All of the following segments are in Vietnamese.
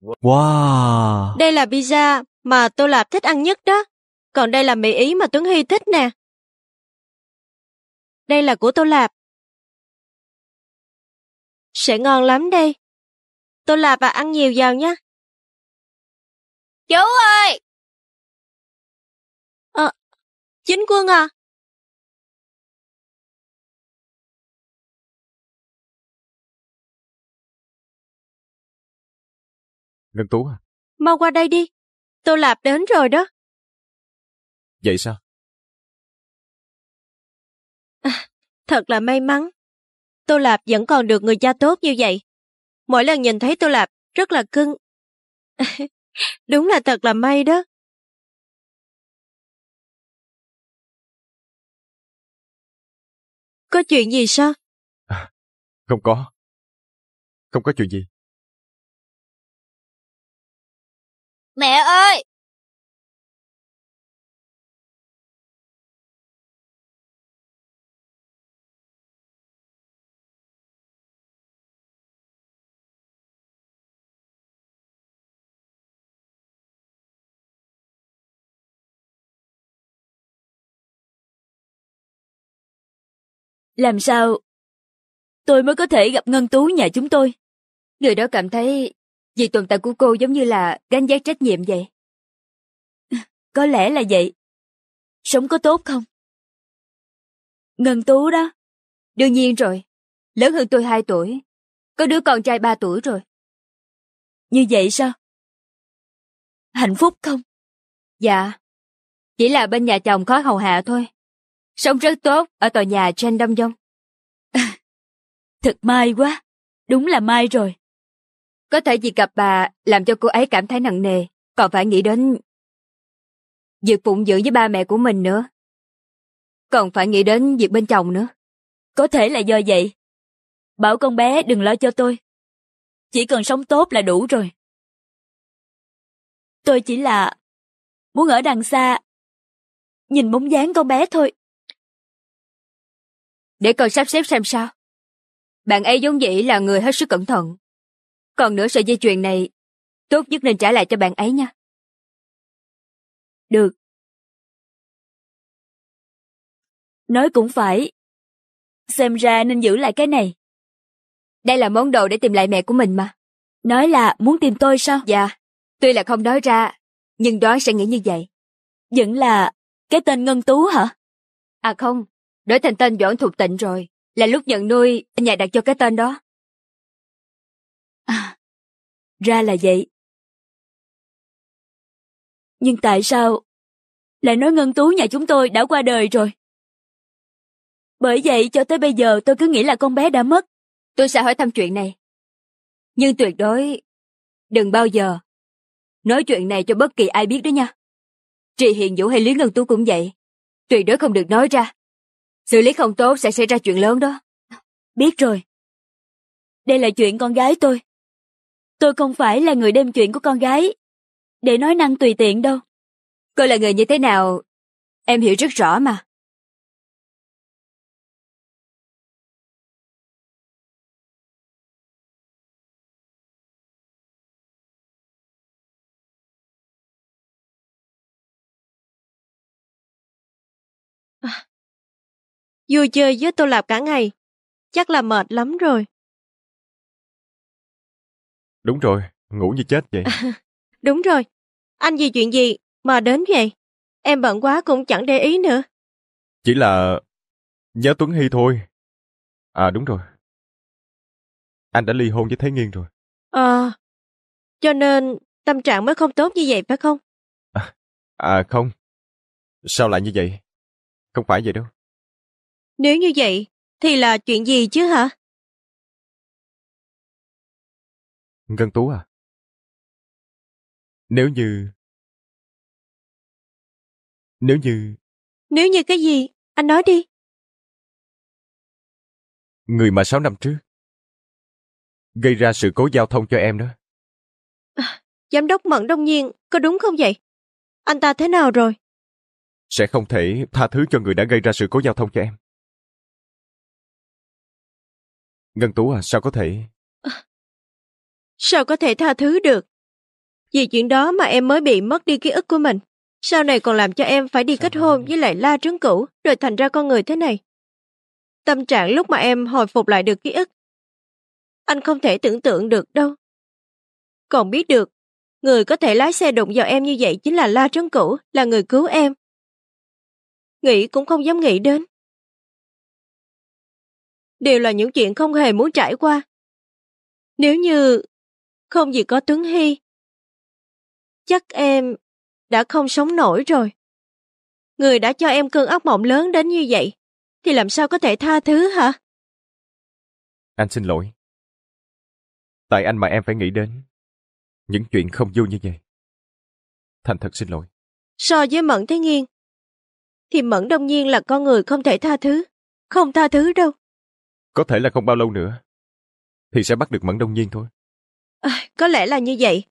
Wow! Đây là pizza mà Tô Lạp thích ăn nhất đó. Còn đây là mì Ý mà Tuấn Hy thích nè. Đây là của Tô Lạp. Sẽ ngon lắm đây. Tô Lạp à ăn nhiều vào nha. Chú ơi! Ờ, à, chính quân à, Ngân Tú à? Mau qua đây đi. Tô Lạp đến rồi đó. Vậy sao? À, thật là may mắn. Tô Lạp vẫn còn được người cha tốt như vậy. Mỗi lần nhìn thấy Tô Lạp rất là cưng. Đúng là thật là may đó. Có chuyện gì sao? À, không có. Không có chuyện gì. Mẹ ơi! Làm sao tôi mới có thể gặp Ngân Tú nhà chúng tôi? Người đó cảm thấy vì tồn tại của cô giống như là gánh giác trách nhiệm vậy. Có lẽ là vậy. Sống có tốt không? Ngân Tú đó. Đương nhiên rồi. Lớn hơn tôi 2 tuổi. Có đứa con trai 3 tuổi rồi. Như vậy sao? Hạnh phúc không? Dạ. Chỉ là bên nhà chồng khó hầu hạ thôi. Sống rất tốt ở tòa nhà trên Đông Dông. thật may quá. Đúng là may rồi. Có thể vì gặp bà làm cho cô ấy cảm thấy nặng nề, còn phải nghĩ đến việc phụng dưỡng với ba mẹ của mình nữa. Còn phải nghĩ đến việc bên chồng nữa. Có thể là do vậy. Bảo con bé đừng lo cho tôi. Chỉ cần sống tốt là đủ rồi. Tôi chỉ là muốn ở đằng xa, nhìn bóng dáng con bé thôi. Để con sắp xếp xem sao. Bạn ấy vốn dĩ là người hết sức cẩn thận, còn nửa sợi dây chuyền này, tốt nhất nên trả lại cho bạn ấy nha. Được. Nói cũng phải. Xem ra nên giữ lại cái này. Đây là món đồ để tìm lại mẹ của mình mà. Nói là muốn tìm tôi sao? Dạ, tuy là không nói ra, nhưng đó sẽ nghĩ như vậy. Vẫn là cái tên Ngân Tú hả? À không, đổi thành tên Doãn Thục Tịnh rồi. Là lúc nhận nuôi, nhà đặt cho cái tên đó. À, ra là vậy. Nhưng tại sao lại nói Ngân Tú nhà chúng tôi đã qua đời rồi? Bởi vậy cho tới bây giờ tôi cứ nghĩ là con bé đã mất. Tôi sẽ hỏi thăm chuyện này. Nhưng tuyệt đối đừng bao giờ nói chuyện này cho bất kỳ ai biết đó nha. Trị Hiền Vũ hay Lý Ngân Tú cũng vậy. Tuyệt đối không được nói ra. Xử lý không tốt sẽ xảy ra chuyện lớn đó. Biết rồi. Đây là chuyện con gái tôi. Tôi không phải là người đem chuyện của con gái. Để nói năng tùy tiện đâu. Cô là người như thế nào, em hiểu rất rõ mà. À. Vui chơi với tôi Lạp cả ngày, chắc là mệt lắm rồi. Đúng rồi, ngủ như chết vậy. đúng rồi, anh vì chuyện gì mà đến vậy? Em bận quá cũng chẳng để ý nữa. Chỉ là nhớ Tuấn Hy thôi. À đúng rồi, anh đã ly hôn với Thế Nghiên rồi. Ờ, cho nên tâm trạng mới không tốt như vậy phải không? À, à không, sao lại như vậy? Không phải vậy đâu. Nếu như vậy, thì là chuyện gì chứ hả? Ngân Tú à? Nếu như... Nếu như... Nếu như cái gì? Anh nói đi. Người mà 6 năm trước gây ra sự cố giao thông cho em đó. À, giám đốc Mận Đông Nhiên, có đúng không vậy? Anh ta thế nào rồi? Sẽ không thể tha thứ cho người đã gây ra sự cố giao thông cho em. Ngân Tú à, sao có thể sao có thể tha thứ được? Vì chuyện đó mà em mới bị mất đi ký ức của mình. Sau này còn làm cho em phải đi kết hôn với lại la trứng cũ, rồi thành ra con người thế này. Tâm trạng lúc mà em hồi phục lại được ký ức. Anh không thể tưởng tượng được đâu. Còn biết được, người có thể lái xe đụng vào em như vậy chính là la trứng cũ, là người cứu em. Nghĩ cũng không dám nghĩ đến. Đều là những chuyện không hề muốn trải qua. Nếu như không gì có Tuấn Hy. Chắc em đã không sống nổi rồi. Người đã cho em cơn ác mộng lớn đến như vậy, thì làm sao có thể tha thứ hả? Anh xin lỗi. Tại anh mà em phải nghĩ đến những chuyện không vui như vậy. Thành thật xin lỗi. So với Mẫn Thế Nghiên, thì Mẫn Đông Nhiên là con người không thể tha thứ. Không tha thứ đâu. Có thể là không bao lâu nữa, thì sẽ bắt được Mẫn Đông Nhiên thôi. À, có lẽ là như vậy.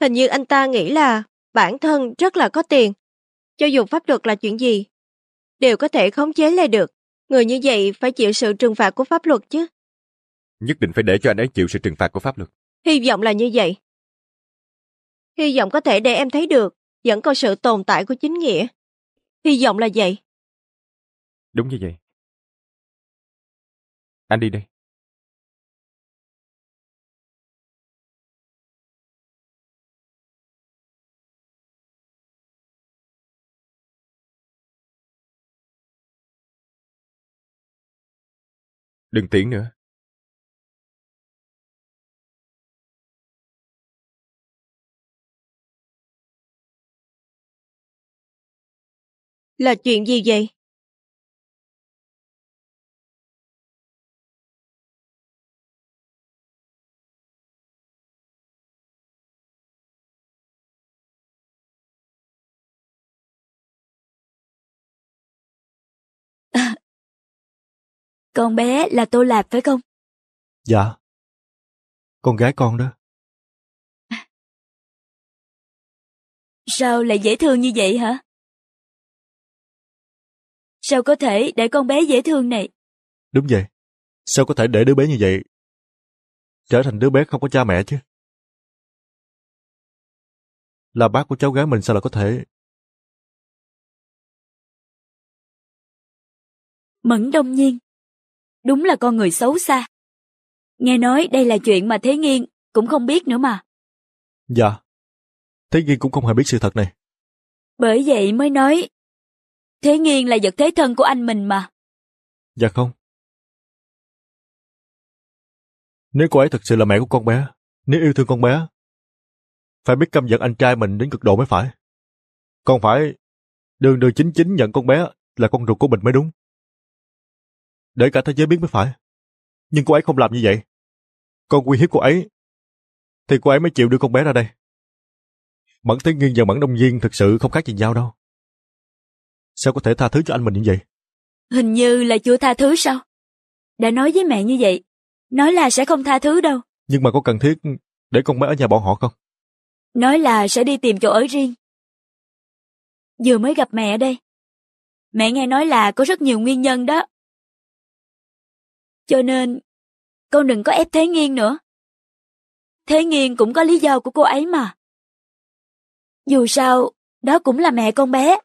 Hình như anh ta nghĩ là bản thân rất là có tiền. Cho dù pháp luật là chuyện gì, đều có thể khống chế lại được. Người như vậy phải chịu sự trừng phạt của pháp luật chứ. Nhất định phải để cho anh ấy chịu sự trừng phạt của pháp luật. Hy vọng là như vậy. Hy vọng có thể để em thấy được vẫn còn sự tồn tại của chính nghĩa. Hy vọng là vậy. Đúng như vậy. Anh đi đây. Đừng tiễn nữa. Là chuyện gì vậy? Con bé là Tô Lạp phải không? Dạ. Con gái con đó. Sao lại dễ thương như vậy hả? Sao có thể để con bé dễ thương này? Đúng vậy. Sao có thể để đứa bé như vậy trở thành đứa bé không có cha mẹ chứ? Là bác của cháu gái mình sao lại có thể? Mẫn đông nhiên, đúng là con người xấu xa. Nghe nói đây là chuyện mà Thế Nghiên cũng không biết nữa mà. Dạ, Thế Nghiên cũng không hề biết sự thật này. Bởi vậy mới nói, Thế Nghiên là vật thế thân của anh mình mà. Dạ không. Nếu cô ấy thật sự là mẹ của con bé, nếu yêu thương con bé, phải biết căm giận anh trai mình đến cực độ mới phải. Còn phải đường đường chính chính nhận con bé là con ruột của mình mới đúng để cả thế giới biết mới phải. Nhưng cô ấy không làm như vậy. Con uy hiếp cô ấy, thì cô ấy mới chịu đưa con bé ra đây. Mẫn Thế Nghiên và Mẫn Đông Viên thực sự không khác gì nhau đâu. Sao có thể tha thứ cho anh mình như vậy? Hình như là chưa tha thứ sao? Đã nói với mẹ như vậy, nói là sẽ không tha thứ đâu. Nhưng mà có cần thiết để con bé ở nhà bọn họ không? Nói là sẽ đi tìm chỗ ở riêng. Vừa mới gặp mẹ ở đây. Mẹ nghe nói là có rất nhiều nguyên nhân đó. Cho nên, con đừng có ép Thế Nghiên nữa. Thế Nghiên cũng có lý do của cô ấy mà. Dù sao, đó cũng là mẹ con bé.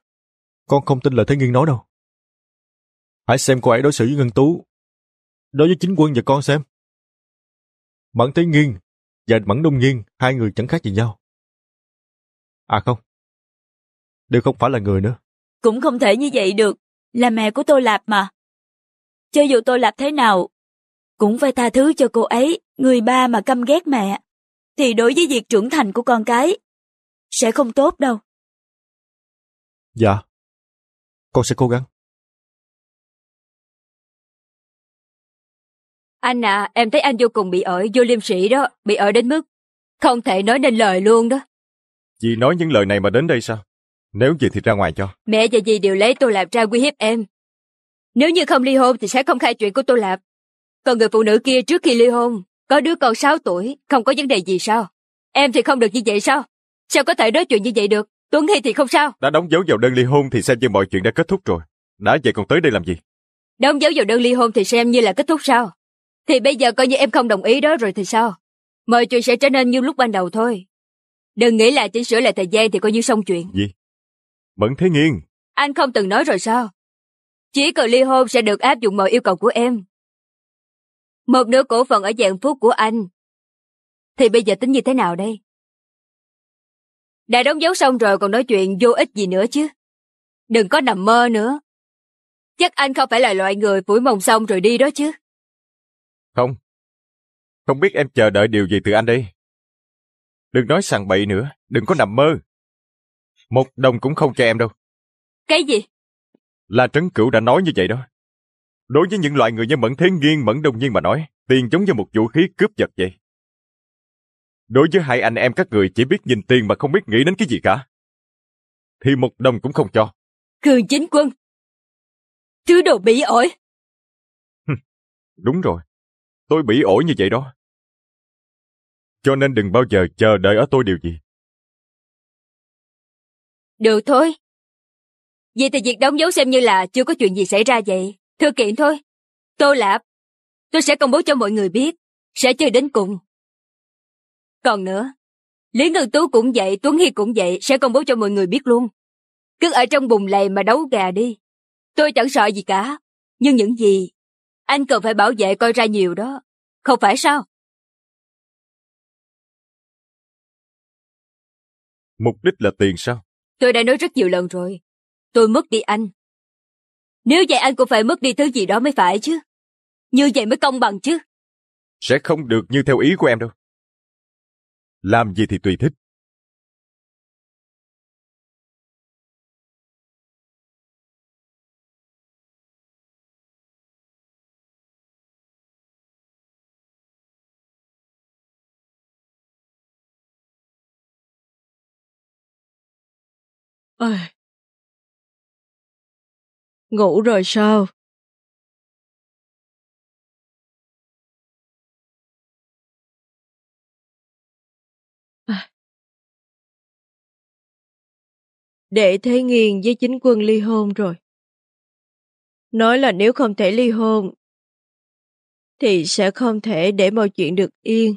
Con không tin lời Thế Nghiên nói đâu. Hãy xem cô ấy đối xử với Ngân Tú. Đối với chính quân và con xem. Mẫn Thế Nghiên và Mẫn Đông Nghiên, hai người chẳng khác gì nhau. À không, đều không phải là người nữa. Cũng không thể như vậy được, là mẹ của tôi Lạp mà. Cho dù tôi Lạp thế nào, cũng phải tha thứ cho cô ấy, người ba mà căm ghét mẹ, thì đối với việc trưởng thành của con cái, sẽ không tốt đâu. Dạ, con sẽ cố gắng. Anh à, em thấy anh vô cùng bị ổi, vô liêm sĩ đó, bị ổi đến mức không thể nói nên lời luôn đó. Dì nói những lời này mà đến đây sao? Nếu gì thì ra ngoài cho. Mẹ và dì đều lấy Tô Lạp ra uy hiếp em. Nếu như không ly hôn thì sẽ không khai chuyện của Tô Lạp. Còn người phụ nữ kia trước khi ly hôn, có đứa con 6 tuổi, không có vấn đề gì sao? Em thì không được như vậy sao? Sao có thể nói chuyện như vậy được? Tuấn Hy thì không sao. Đã đóng dấu vào đơn ly hôn thì xem như mọi chuyện đã kết thúc rồi. Đã vậy còn tới đây làm gì? Đóng dấu vào đơn ly hôn thì xem như là kết thúc sao? Thì bây giờ coi như em không đồng ý đó rồi thì sao? Mọi chuyện sẽ trở nên như lúc ban đầu thôi. Đừng nghĩ là chỉ sửa lại thời gian thì coi như xong chuyện. Gì? Mẫn Thế Nghiên. Anh không từng nói rồi sao? Chỉ cần ly hôn sẽ được áp dụng mọi yêu cầu của em. Một nửa cổ phần ở dạng phúc của anh. Thì bây giờ tính như thế nào đây? Đã đóng dấu xong rồi còn nói chuyện vô ích gì nữa chứ. Đừng có nằm mơ nữa. Chắc anh không phải là loại người phủi mông xong rồi đi đó chứ. Không. Không biết em chờ đợi điều gì từ anh đây. Đừng nói sằng bậy nữa, đừng có nằm mơ. Một đồng cũng không cho em đâu. Cái gì? Là Trấn Cửu đã nói như vậy đó. Đối với những loại người như Mẫn Thế Nghiên, Mẫn Đông Nhiên mà nói, tiền giống như một vũ khí cướp giật vậy. Đối với hai anh em các người chỉ biết nhìn tiền mà không biết nghĩ đến cái gì cả. Thì một đồng cũng không cho. Cường chính quân. Thứ đồ bỉ ổi. Đúng rồi. Tôi bỉ ổi như vậy đó. Cho nên đừng bao giờ chờ đợi ở tôi điều gì. Được thôi. Vậy thì việc đóng dấu xem như là chưa có chuyện gì xảy ra vậy. Thưa kiện thôi. Tôi lạp. Tôi sẽ công bố cho mọi người biết. Sẽ chơi đến cùng. Còn nữa, Lý Ngân Tú cũng vậy, Tuấn hi cũng vậy, sẽ công bố cho mọi người biết luôn. Cứ ở trong bùng lầy mà đấu gà đi. Tôi chẳng sợ gì cả. Nhưng những gì, anh cần phải bảo vệ coi ra nhiều đó. Không phải sao? Mục đích là tiền sao? Tôi đã nói rất nhiều lần rồi. Tôi mất đi anh, nếu vậy anh cũng phải mất đi thứ gì đó mới phải chứ. Như vậy mới công bằng chứ. Sẽ không được như theo ý của em đâu. Làm gì thì tùy thích. Ôi, Ngủ rồi sao? À. Đệ Thế Nghiền với chính quân ly hôn rồi. Nói là nếu không thể ly hôn, thì sẽ không thể để mọi chuyện được yên.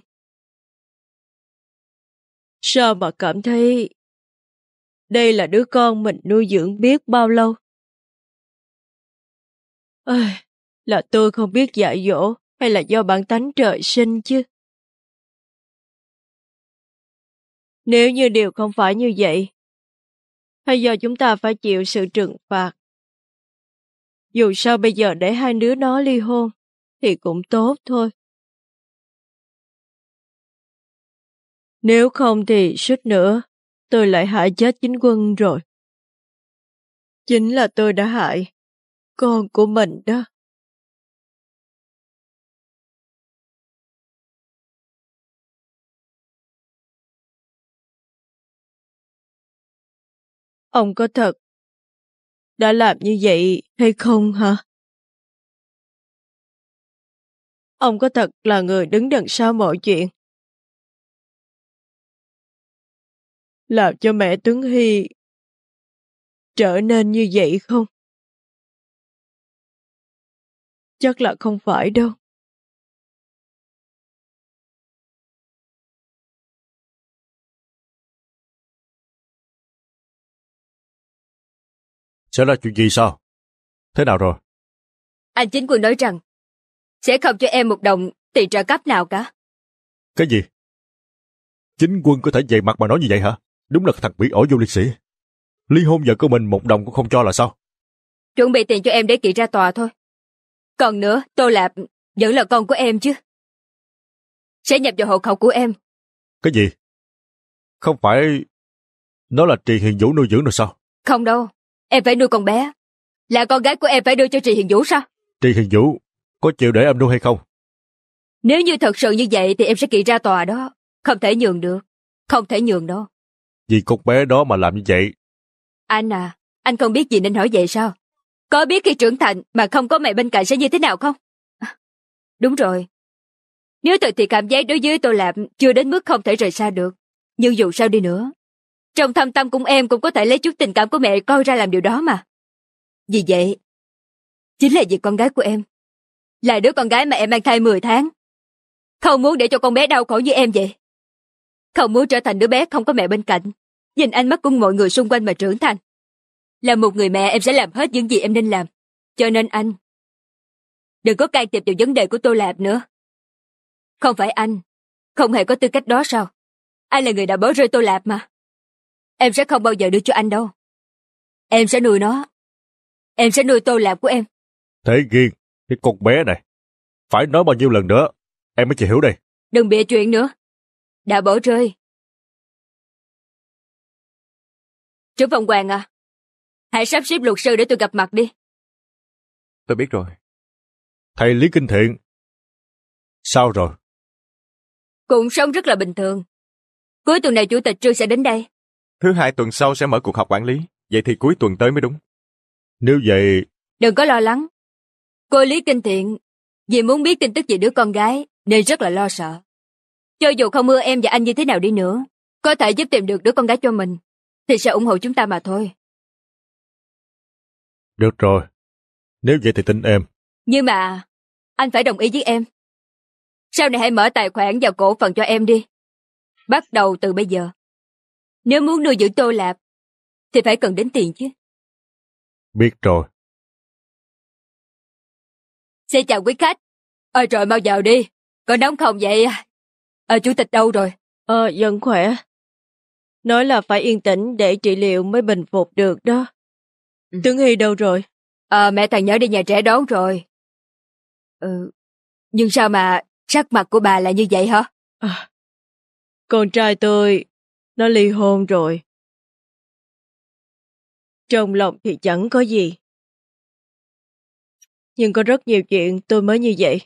Sao mà cảm thấy đây là đứa con mình nuôi dưỡng biết bao lâu? Ơi, là tôi không biết dạy dỗ hay là do bản tánh trời sinh chứ? Nếu như điều không phải như vậy, hay do chúng ta phải chịu sự trừng phạt. Dù sao bây giờ để hai đứa nó ly hôn thì cũng tốt thôi. Nếu không thì suýt nữa, tôi lại hại chết chính quân rồi. Chính là tôi đã hại con của mình đó. Ông có thật đã làm như vậy hay không hả? Ông có thật là người đứng đằng sau mọi chuyện. Làm cho mẹ Tuấn Hy trở nên như vậy không? chắc là không phải đâu. Sẽ là chuyện gì sao? Thế nào rồi? Anh chính quân nói rằng sẽ không cho em một đồng tiền trợ cấp nào cả. Cái gì? Chính quân có thể dày mặt mà nói như vậy hả? Đúng là thằng bị ổi vô liệt sĩ. Ly hôn vợ của mình một đồng cũng không cho là sao? Chuẩn bị tiền cho em để kiện ra tòa thôi. Còn nữa, Tô Lạp vẫn là con của em chứ. Sẽ nhập vào hộ khẩu của em. Cái gì? Không phải nó là Trì Hiền Vũ nuôi dưỡng rồi sao? Không đâu, em phải nuôi con bé. Là con gái của em phải đưa cho Trì Hiền Vũ sao? Trì Hiền Vũ có chịu để em nuôi hay không? Nếu như thật sự như vậy thì em sẽ kiện ra tòa đó. Không thể nhường được. Không thể nhường đâu. Vì con bé đó mà làm như vậy. Anh à, anh không biết gì nên hỏi vậy sao? Có biết khi trưởng thành mà không có mẹ bên cạnh sẽ như thế nào không? đúng rồi. Nếu tôi thì cảm giác đối với tôi làm chưa đến mức không thể rời xa được. Nhưng dù sao đi nữa, trong thâm tâm cũng em cũng có thể lấy chút tình cảm của mẹ coi ra làm điều đó mà. Vì vậy, chính là vì con gái của em. Là đứa con gái mà em mang thai 10 tháng. Không muốn để cho con bé đau khổ như em vậy. Không muốn trở thành đứa bé không có mẹ bên cạnh. Nhìn ánh mắt của mọi người xung quanh mà trưởng thành. Là một người mẹ em sẽ làm hết những gì em nên làm. Cho nên anh, đừng có can thiệp vào vấn đề của tôi Lạp nữa. Không phải anh, không hề có tư cách đó sao? Ai là người đã bỏ rơi tôi Lạp mà. Em sẽ không bao giờ đưa cho anh đâu. Em sẽ nuôi nó. Em sẽ nuôi tôi Lạp của em. Thế Kiên, cái con bé này, phải nói bao nhiêu lần nữa, em mới chịu hiểu đây. Đừng bịa chuyện nữa. Đã bỏ rơi. Trưởng phòng Hoàng à, Hãy sắp xếp luật sư để tôi gặp mặt đi. Tôi biết rồi. Thầy Lý Kinh Thiện. Sao rồi? Cũng sống rất là bình thường. Cuối tuần này chủ tịch Trương sẽ đến đây. Thứ hai tuần sau sẽ mở cuộc họp quản lý. Vậy thì cuối tuần tới mới đúng. Nếu vậy... Đừng có lo lắng. Cô Lý Kinh Thiện, vì muốn biết tin tức về đứa con gái, nên rất là lo sợ. Cho dù không ưa em và anh như thế nào đi nữa, có thể giúp tìm được đứa con gái cho mình, thì sẽ ủng hộ chúng ta mà thôi. Được rồi, nếu vậy thì tin em. Nhưng mà, anh phải đồng ý với em. Sau này hãy mở tài khoản vào cổ phần cho em đi. Bắt đầu từ bây giờ. Nếu muốn nuôi dưỡng tô lạp, thì phải cần đến tiền chứ. Biết rồi. Xin chào quý khách. ôi trời mau vào đi. Có nóng không vậy? Ờ chủ tịch đâu rồi? Ờ, dân khỏe. Nói là phải yên tĩnh để trị liệu mới bình phục được đó. Ừ. Tướng Hy đâu rồi? À, mẹ thằng nhỏ đi nhà trẻ đón rồi. Ừ, nhưng sao mà sắc mặt của bà là như vậy hả? À, con trai tôi, nó ly hôn rồi. Trong lòng thì chẳng có gì. Nhưng có rất nhiều chuyện tôi mới như vậy.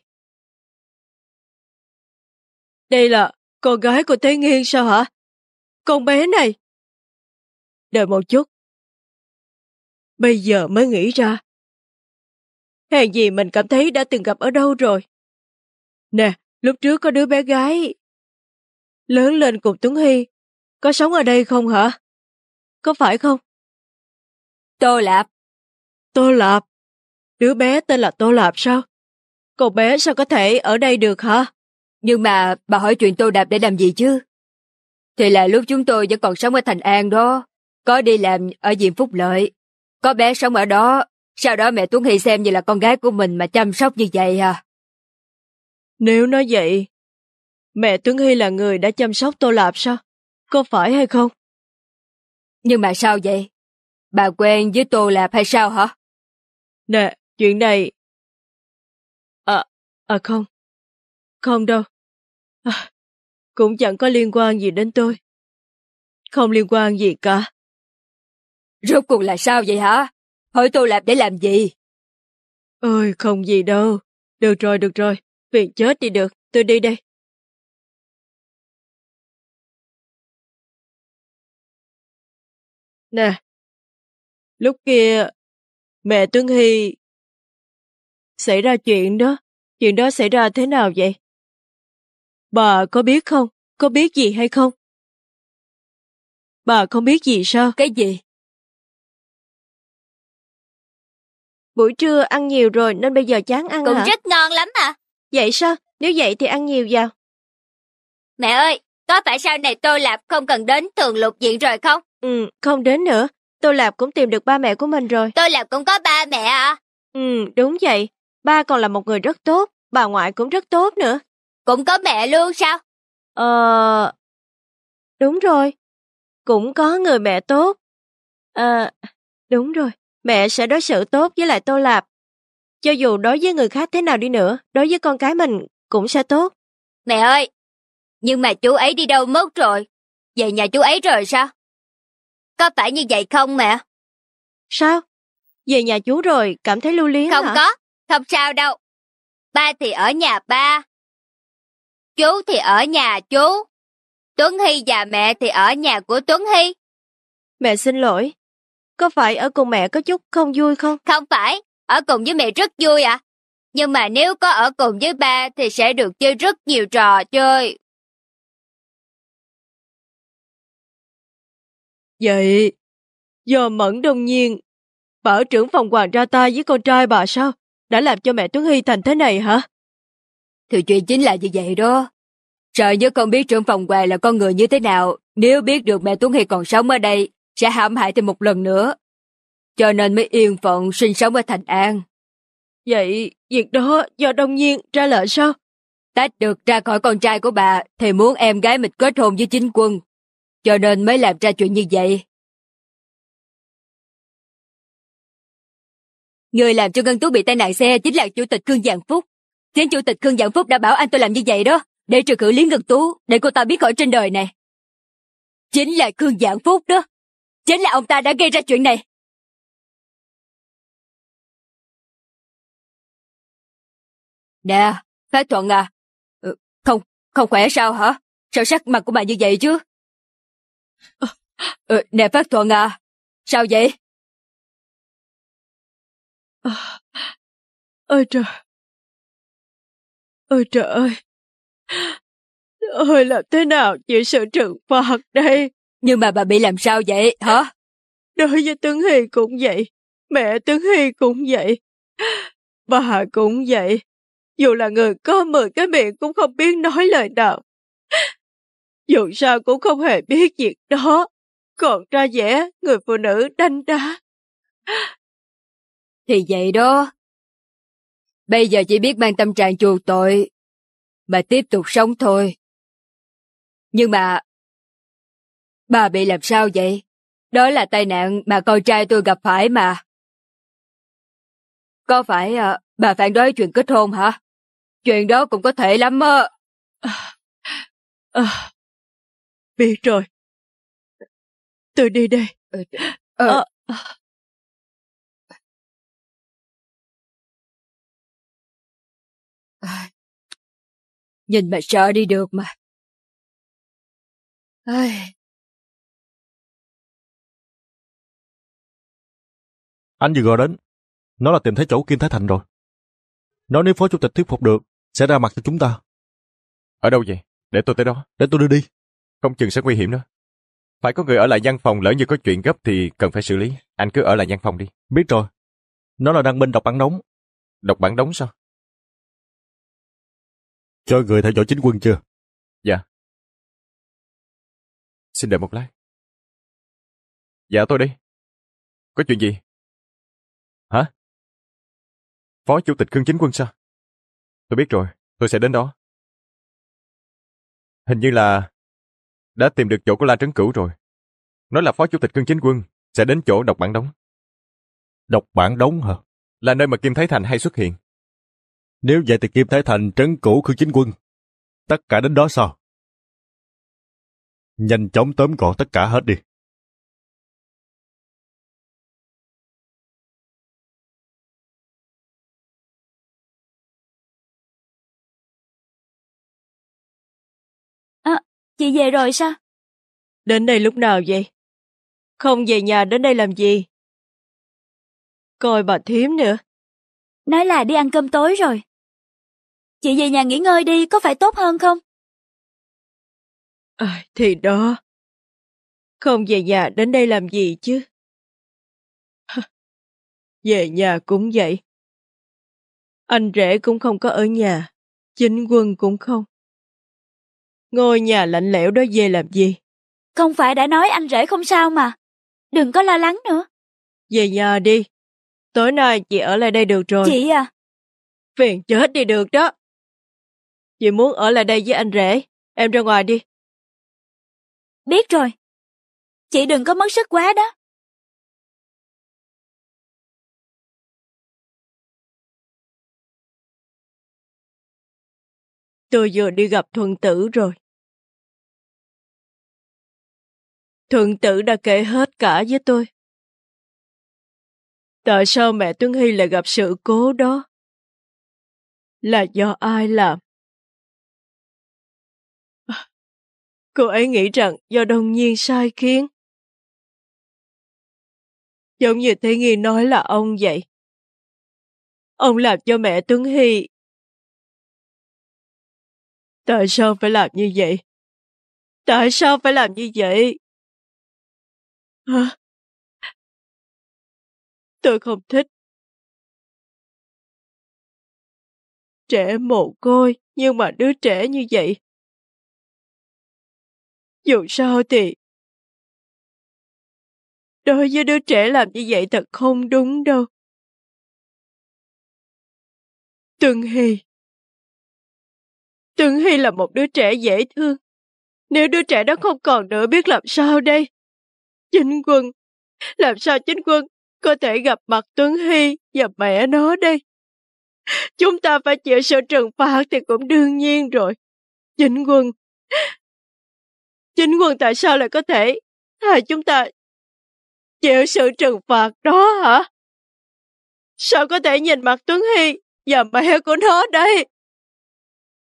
Đây là con gái của Thế Nghiên sao hả? Con bé này! Đợi một chút, bây giờ mới nghĩ ra. Hàng gì mình cảm thấy đã từng gặp ở đâu rồi. Nè, lúc trước có đứa bé gái. Lớn lên cùng Tuấn Hy, có sống ở đây không hả? Có phải không? Tô Lạp. Tô Lạp? Đứa bé tên là Tô Lạp sao? Cậu bé sao có thể ở đây được hả? Nhưng mà bà hỏi chuyện Tô Đạp để làm gì chứ? Thì là lúc chúng tôi vẫn còn sống ở Thành An đó, có đi làm ở Diệm Phúc Lợi. Có bé sống ở đó, sau đó mẹ Tuấn Hy xem như là con gái của mình mà chăm sóc như vậy à. Nếu nói vậy, mẹ Tuấn Hy là người đã chăm sóc Tô Lạp sao? Có phải hay không? Nhưng mà sao vậy? Bà quen với Tô Lạp hay sao hả? Nè, chuyện này... À, à không. Không đâu. À, cũng chẳng có liên quan gì đến tôi. Không liên quan gì cả. Rốt cuộc là sao vậy hả? Hỏi tôi làm để làm gì? Ôi, không gì đâu. Được rồi, được rồi. Viện chết đi được. Tôi đi đây. Nè, lúc kia mẹ Tuấn Hy xảy ra chuyện đó. Chuyện đó xảy ra thế nào vậy? Bà có biết không? Có biết gì hay không? Bà không biết gì sao? Cái gì? Buổi trưa ăn nhiều rồi nên bây giờ chán ăn Cũng hả? rất ngon lắm à. Vậy sao? Nếu vậy thì ăn nhiều vào. Mẹ ơi, có phải sau này Tô Lạp không cần đến thường lục diện rồi không? Ừ, không đến nữa. Tô Lạp cũng tìm được ba mẹ của mình rồi. Tô Lạp cũng có ba mẹ à? Ừ, đúng vậy. Ba còn là một người rất tốt, bà ngoại cũng rất tốt nữa. Cũng có mẹ luôn sao? Ờ... Đúng rồi. Cũng có người mẹ tốt. ờ đúng rồi mẹ sẽ đối xử tốt với lại Tô Lạp. Cho dù đối với người khác thế nào đi nữa, đối với con cái mình cũng sẽ tốt. Mẹ ơi, nhưng mà chú ấy đi đâu mất rồi? Về nhà chú ấy rồi sao? Có phải như vậy không mẹ? Sao? Về nhà chú rồi, cảm thấy lưu luyến Không hả? có, không sao đâu. Ba thì ở nhà ba. Chú thì ở nhà chú. Tuấn Hy và mẹ thì ở nhà của Tuấn Hy. Mẹ xin lỗi, có phải ở cùng mẹ có chút không vui không? Không phải, ở cùng với mẹ rất vui ạ. Nhưng mà nếu có ở cùng với ba thì sẽ được chơi rất nhiều trò chơi. Vậy, giờ Mẫn Đông Nhiên, bảo trưởng phòng hoàng ra tay với con trai bà sao? Đã làm cho mẹ Tuấn Hy thành thế này hả? Thì chuyện chính là như vậy đó. Trời nhớ không biết trưởng phòng hoàng là con người như thế nào. Nếu biết được mẹ Tuấn Hy còn sống ở đây, sẽ hãm hại thêm một lần nữa. Cho nên mới yên phận sinh sống ở Thành An. Vậy, việc đó do đông nhiên ra lệnh sao? Tách được ra khỏi con trai của bà thì muốn em gái mình kết hôn với chính quân. Cho nên mới làm ra chuyện như vậy. Người làm cho Ngân Tú bị tai nạn xe chính là Chủ tịch Khương Giảng Phúc. Chính Chủ tịch Khương Giảng Phúc đã bảo anh tôi làm như vậy đó, để trừ khử Lý Ngân Tú, để cô ta biết khỏi trên đời này. Chính là Khương Giảng Phúc đó. Chính là ông ta đã gây ra chuyện này. Nè, Phát Thuận à. Ừ, không, không khỏe sao hả? Sao sắc mặt của bà như vậy chứ? Ừ, nè Phát Thuận à. Sao vậy? À, ôi trời. Ôi trời ơi. Ôi làm thế nào chịu sự trừng phạt đây? Nhưng mà bà bị làm sao vậy, hả? Đối với Tuấn Hy cũng vậy. Mẹ Tuấn Hy cũng vậy. Bà cũng vậy. Dù là người có mười cái miệng cũng không biết nói lời nào. Dù sao cũng không hề biết việc đó. Còn ra vẻ người phụ nữ đanh đá. Thì vậy đó. Bây giờ chỉ biết mang tâm trạng chuộc tội. Mà tiếp tục sống thôi. Nhưng mà Bà bị làm sao vậy? Đó là tai nạn mà con trai tôi gặp phải mà. Có phải à, bà phản đối chuyện kết hôn hả? Chuyện đó cũng có thể lắm á. biết rồi. Tôi đi đây. À, nhìn mà sợ đi được mà. Ai, Anh vừa gọi đến. Nó là tìm thấy chỗ Kim Thái Thành rồi. Nó nếu phó chủ tịch thuyết phục được, sẽ ra mặt cho chúng ta. Ở đâu vậy? Để tôi tới đó. Để tôi đưa đi. Không chừng sẽ nguy hiểm nữa. Phải có người ở lại văn phòng lỡ như có chuyện gấp thì cần phải xử lý. Anh cứ ở lại văn phòng đi. Biết rồi. Nó là đang bên đọc bản đóng. Đọc bản đóng sao? Cho người theo dõi chính quân chưa? Dạ. Xin đợi một lát. Dạ tôi đi. Có chuyện gì? Hả? Phó Chủ tịch Khương Chính Quân sao? Tôi biết rồi, tôi sẽ đến đó. Hình như là đã tìm được chỗ của La Trấn Cửu rồi. Nói là Phó Chủ tịch Khương Chính Quân sẽ đến chỗ đọc bản đóng. Đọc bản đóng hả? Là nơi mà Kim Thái Thành hay xuất hiện. Nếu vậy thì Kim Thái Thành, Trấn Cửu, Khương Chính Quân, tất cả đến đó sao? Nhanh chóng tóm gọn tất cả hết đi. về rồi sao? Đến đây lúc nào vậy? Không về nhà đến đây làm gì? Coi bà thím nữa. Nói là đi ăn cơm tối rồi. Chị về nhà nghỉ ngơi đi, có phải tốt hơn không? À, thì đó. Không về nhà đến đây làm gì chứ? về nhà cũng vậy. Anh rể cũng không có ở nhà, chính quân cũng không ngồi nhà lạnh lẽo đó về làm gì? Không phải đã nói anh rể không sao mà. Đừng có lo lắng nữa. Về nhà đi. Tối nay chị ở lại đây được rồi. Chị à? Phiền chết đi được đó. Chị muốn ở lại đây với anh rể. Em ra ngoài đi. Biết rồi. Chị đừng có mất sức quá đó. Tôi vừa đi gặp thuần tử rồi. Thượng tử đã kể hết cả với tôi. Tại sao mẹ Tuấn Hy lại gặp sự cố đó? Là do ai làm? Cô ấy nghĩ rằng do đồng nhiên sai khiến. Giống như Thế Nghi nói là ông vậy. Ông làm cho mẹ Tuấn Hy. Tại sao phải làm như vậy? Tại sao phải làm như vậy? Hả? Tôi không thích. Trẻ mồ côi, nhưng mà đứa trẻ như vậy. Dù sao thì... Đối với đứa trẻ làm như vậy thật không đúng đâu. Tương Hy Tương Hy là một đứa trẻ dễ thương. Nếu đứa trẻ đó không còn nữa biết làm sao đây? Chính quân, làm sao chính quân có thể gặp mặt Tuấn Hy và mẹ nó đây? Chúng ta phải chịu sự trừng phạt thì cũng đương nhiên rồi. Chính quân, chính quân tại sao lại có thể hại chúng ta chịu sự trừng phạt đó hả? Sao có thể nhìn mặt Tuấn Hy và mẹ của nó đây?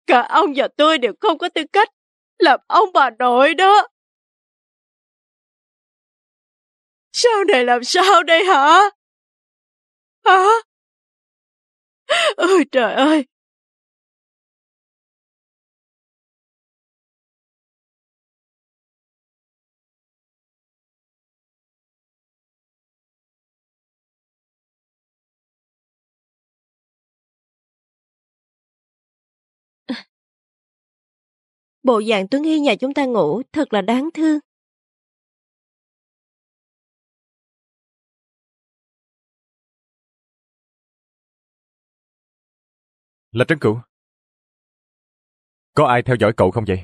Cả ông và tôi đều không có tư cách làm ông bà nội đó. Sau này làm sao đây hả? Hả? Ôi trời ơi! Bộ dạng Tuấn Hy nhà chúng ta ngủ thật là đáng thương. là Trấn Cửu. Có ai theo dõi cậu không vậy?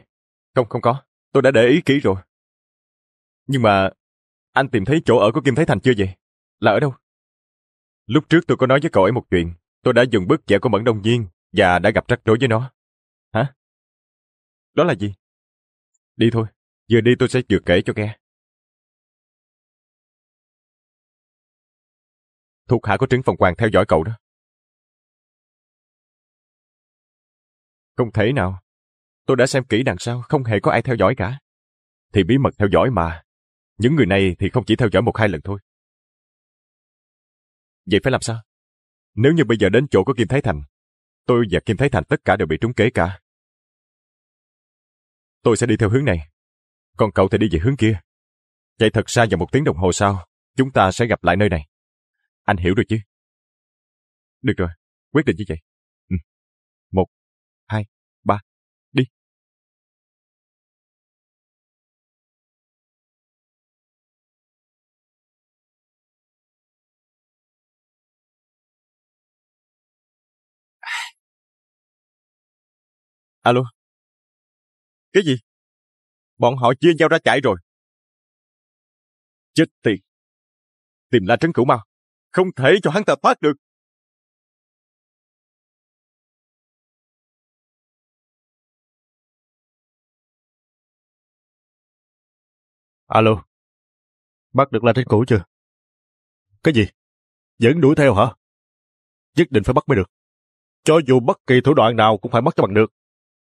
Không, không có. Tôi đã để ý kỹ rồi. Nhưng mà anh tìm thấy chỗ ở của Kim Thái Thành chưa vậy? Là ở đâu? Lúc trước tôi có nói với cậu ấy một chuyện. Tôi đã dùng bức vẽ của Mẫn Đông Nhiên và đã gặp rắc rối với nó. Hả? Đó là gì? Đi thôi. Vừa đi tôi sẽ vừa kể cho nghe. Thuộc hạ của trứng phòng hoàng theo dõi cậu đó. Không thể nào. Tôi đã xem kỹ đằng sau, không hề có ai theo dõi cả. Thì bí mật theo dõi mà. Những người này thì không chỉ theo dõi một hai lần thôi. Vậy phải làm sao? Nếu như bây giờ đến chỗ của Kim Thái Thành, tôi và Kim Thái Thành tất cả đều bị trúng kế cả. Tôi sẽ đi theo hướng này, còn cậu thì đi về hướng kia. Chạy thật xa vào một tiếng đồng hồ sau, chúng ta sẽ gặp lại nơi này. Anh hiểu rồi chứ? Được rồi, quyết định như vậy. Alo? Cái gì? Bọn họ chia nhau ra chạy rồi. Chết tiệt. Tìm La Trấn Cửu mau. Không thể cho hắn ta thoát được. Alo? Bắt được La Trấn Cửu chưa? Cái gì? Vẫn đuổi theo hả? Nhất định phải bắt mới được. Cho dù bất kỳ thủ đoạn nào cũng phải bắt cho bằng được.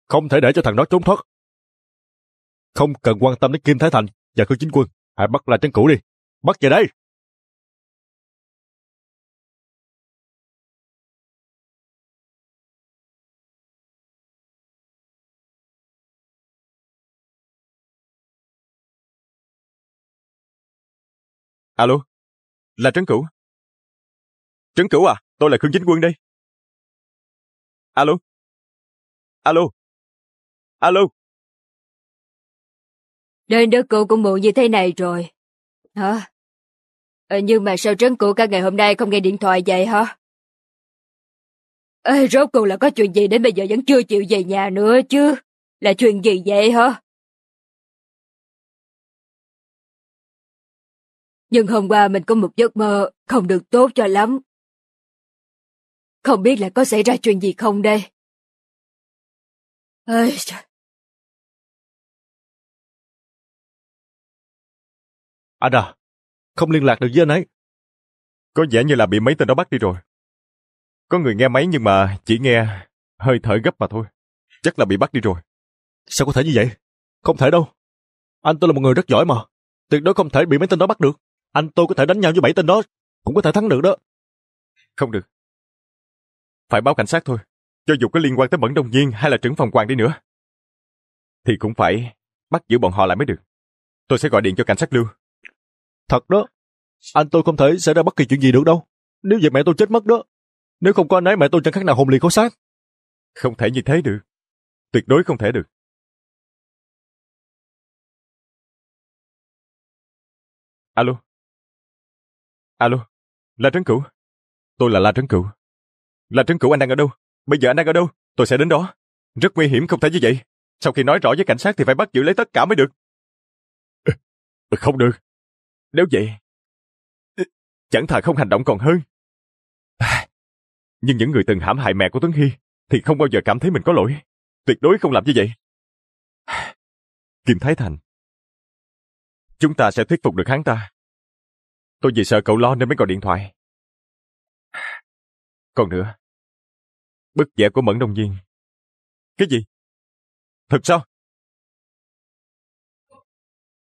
Không thể để cho thằng đó trốn thoát. Không cần quan tâm đến Kim Thái Thành và khu chính quân. Hãy bắt lại Trấn cũ đi. Bắt về đây! Alo, là Trấn Cửu. Trấn Cửu à, tôi là Khương Chính Quân đây. Alo. Alo, Alo. Đến đất cô cũng muộn như thế này rồi. Hả? À, nhưng mà sao trấn cụ cả ngày hôm nay không nghe điện thoại vậy hả? Ê, rốt cuộc là có chuyện gì đến bây giờ vẫn chưa chịu về nhà nữa chứ? Là chuyện gì vậy hả? Nhưng hôm qua mình có một giấc mơ không được tốt cho lắm. Không biết là có xảy ra chuyện gì không đây? Ôi trời, Anh à, không liên lạc được với anh ấy. Có vẻ như là bị mấy tên đó bắt đi rồi. Có người nghe máy nhưng mà chỉ nghe hơi thở gấp mà thôi. Chắc là bị bắt đi rồi. Sao có thể như vậy? Không thể đâu. Anh tôi là một người rất giỏi mà. Tuyệt đối không thể bị mấy tên đó bắt được. Anh tôi có thể đánh nhau với bảy tên đó. Cũng có thể thắng được đó. Không được. Phải báo cảnh sát thôi. Cho dù có liên quan tới Mẫn Đông Nhiên hay là trưởng phòng quan đi nữa. Thì cũng phải bắt giữ bọn họ lại mới được. Tôi sẽ gọi điện cho cảnh sát lưu Thật đó, anh tôi không thể xảy ra bất kỳ chuyện gì được đâu. Nếu vậy mẹ tôi chết mất đó. Nếu không có anh ấy mẹ tôi chẳng khác nào hồn liệt khổ xác. Không thể như thế được. Tuyệt đối không thể được. Alo. Alo. La Trấn Cửu. Tôi là La Trấn Cửu. La Trấn Cửu anh đang ở đâu? Bây giờ anh đang ở đâu? Tôi sẽ đến đó. Rất nguy hiểm không thể như vậy. Sau khi nói rõ với cảnh sát thì phải bắt giữ lấy tất cả mới được. Ờ, không được. Nếu vậy, chẳng thà không hành động còn hơn. Nhưng những người từng hãm hại mẹ của Tuấn Hy thì không bao giờ cảm thấy mình có lỗi. Tuyệt đối không làm như vậy. Kim Thái Thành Chúng ta sẽ thuyết phục được hắn ta. Tôi vì sợ cậu lo nên mới gọi điện thoại. Còn nữa, bức vẽ của Mẫn Đông Nhiên. Cái gì? Thật sao?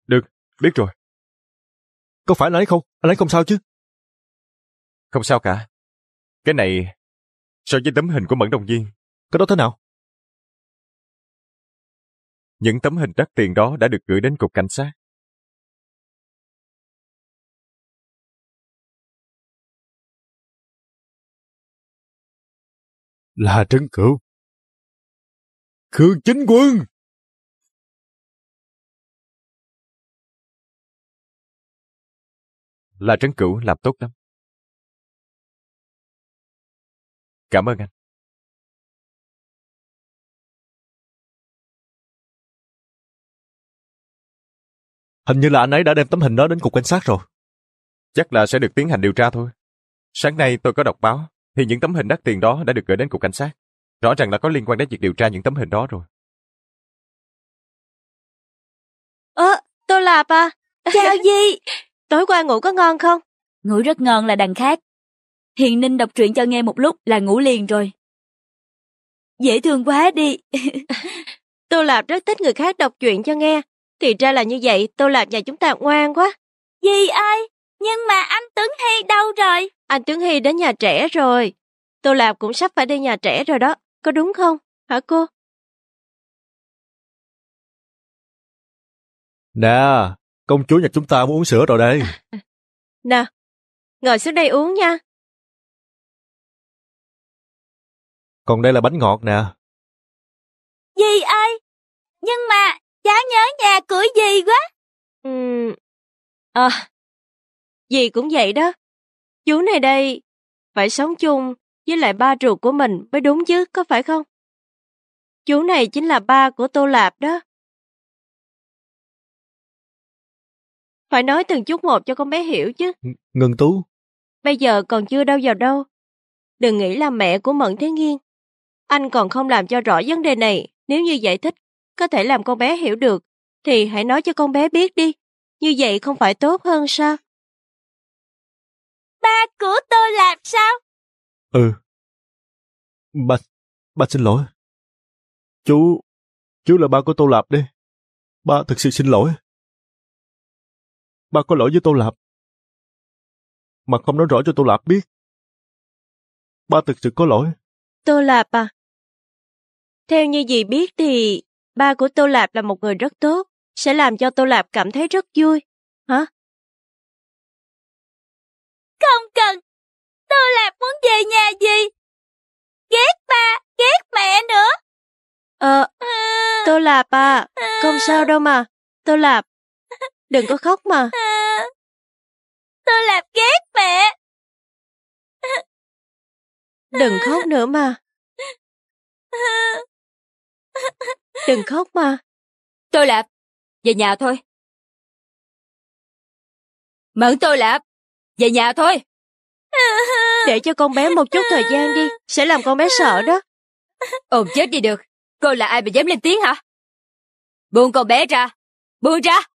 Được, biết rồi. Có phải là anh ấy không? Anh ấy không sao chứ? Không sao cả. Cái này so với tấm hình của Mẫn Đồng duyên, Cái đó thế nào? Những tấm hình đắt tiền đó đã được gửi đến cục cảnh sát. Là Trấn Cửu. Khương Chính Quân! là Trấn Cửu làm tốt lắm. Cảm ơn anh. Hình như là anh ấy đã đem tấm hình đó đến cục cảnh sát rồi. Chắc là sẽ được tiến hành điều tra thôi. Sáng nay tôi có đọc báo, thì những tấm hình đắt tiền đó đã được gửi đến cục cảnh sát. Rõ ràng là có liên quan đến việc điều tra những tấm hình đó rồi. Ơ, tôi là bà. Chào gì? Tối qua ngủ có ngon không? Ngủ rất ngon là đằng khác. Hiền Ninh đọc truyện cho nghe một lúc là ngủ liền rồi. Dễ thương quá đi. Tô Lạp rất thích người khác đọc truyện cho nghe. Thì ra là như vậy, Tô Lạp nhà chúng ta ngoan quá. Dì ơi, nhưng mà anh Tuấn Hy đâu rồi? Anh Tuấn Hy đến nhà trẻ rồi. Tô Lạp cũng sắp phải đi nhà trẻ rồi đó, có đúng không? Hả cô? Nè, công chúa nhà chúng ta muốn uống sữa rồi đây. Nào, ngồi xuống đây uống nha. Còn đây là bánh ngọt nè. Dì ơi, nhưng mà cháu nhớ nhà của dì quá. Ừ, à, ờ, dì cũng vậy đó. Chú này đây, phải sống chung với lại ba ruột của mình mới đúng chứ, có phải không? Chú này chính là ba của Tô Lạp đó. Phải nói từng chút một cho con bé hiểu chứ. Ng ngừng Tú. Bây giờ còn chưa đâu vào đâu. Đừng nghĩ là mẹ của Mẫn Thế Nghiên. Anh còn không làm cho rõ vấn đề này. Nếu như giải thích, có thể làm con bé hiểu được, thì hãy nói cho con bé biết đi. Như vậy không phải tốt hơn sao? Ba của tôi làm sao? Ừ. Ba, ba xin lỗi. Chú, chú là ba của tôi Lạp đi. Ba thực sự xin lỗi. Ba có lỗi với Tô Lạp. Mà không nói rõ cho Tô Lạp biết. Ba thực sự có lỗi. Tô Lạp à? Theo như dì biết thì ba của Tô Lạp là một người rất tốt, sẽ làm cho Tô Lạp cảm thấy rất vui. Hả? Không cần. Tô Lạp muốn về nhà gì? Ghét ba, ghét mẹ nữa. Ờ, à. Tô Lạp à, không sao đâu mà. Tô Lạp, Đừng có khóc mà. À, tôi làm ghét mẹ. Đừng khóc nữa mà. Đừng khóc mà. Tôi lạp, về nhà thôi. Mẫn tôi lạp, về nhà thôi. Để cho con bé một chút thời gian đi, sẽ làm con bé sợ đó. Ồn chết đi được, cô là ai mà dám lên tiếng hả? Buông con bé ra, buông ra.